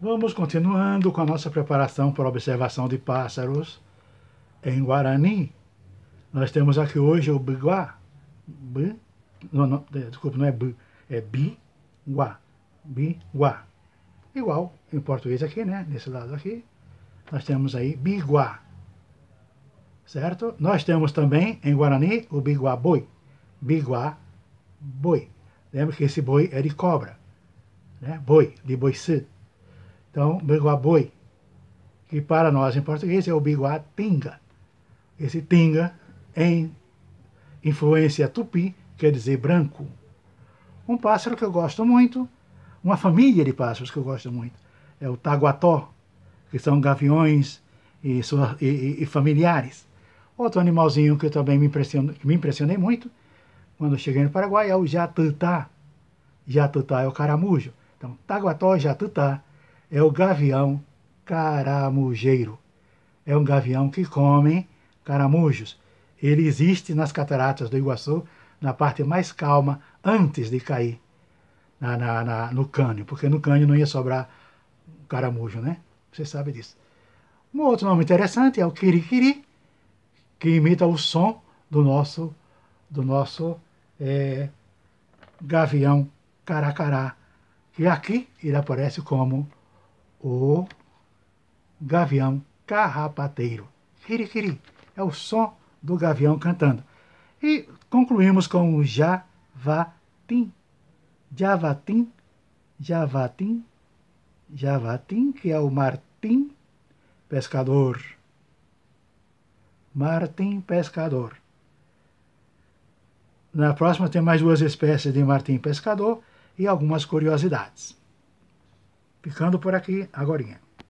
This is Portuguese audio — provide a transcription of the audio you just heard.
Vamos continuando com a nossa preparação para observação de pássaros em Guarani. Nós temos aqui hoje o biguá. B, não, não, é, desculpa, não é b, é biguá. Biguá. Igual em português aqui, né? Nesse lado aqui. Nós temos aí biguá. Certo? Nós temos também em Guarani o biguá boi. Biguá boi. Lembra que esse boi é de cobra. Né? Boi, de boi então, Biguaboi, que para nós em português é o tinga, Esse tinga, em influência tupi, quer dizer branco. Um pássaro que eu gosto muito, uma família de pássaros que eu gosto muito, é o taguató, que são gaviões e, sua, e, e familiares. Outro animalzinho que eu também me, que me impressionei muito quando cheguei no Paraguai é o jatutá. Jatutá é o caramujo. Então, taguató, jatutá é o gavião caramujeiro. É um gavião que come caramujos. Ele existe nas cataratas do Iguaçu, na parte mais calma, antes de cair na, na, na, no cânion, porque no cânion não ia sobrar caramujo, né? Você sabe disso. Um outro nome interessante é o quiriquiri, que imita o som do nosso, do nosso é, gavião caracará, que aqui ele aparece como o gavião carrapateiro. Kirikiri é o som do gavião cantando. E concluímos com o Javatim. Javatim, Javatim, Javatim, que é o Martim pescador. Martim pescador. Na próxima tem mais duas espécies de martim pescador e algumas curiosidades ficando por aqui agorinha.